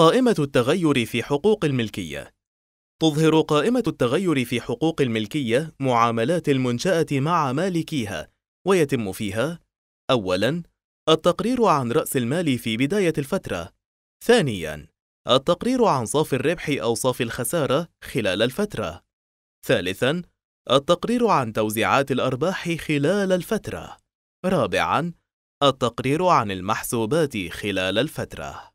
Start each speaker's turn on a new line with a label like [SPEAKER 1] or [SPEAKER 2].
[SPEAKER 1] قائمة التغير في حقوق الملكية تظهر قائمة التغير في حقوق الملكية معاملات المنشأة مع مالكيها ويتم فيها أولاً التقرير عن رأس المال في بداية الفترة ثانياً التقرير عن صافي الربح أو صافي الخسارة خلال الفترة ثالثاً التقرير عن توزيعات الأرباح خلال الفترة رابعاً التقرير عن المحسوبات خلال الفتره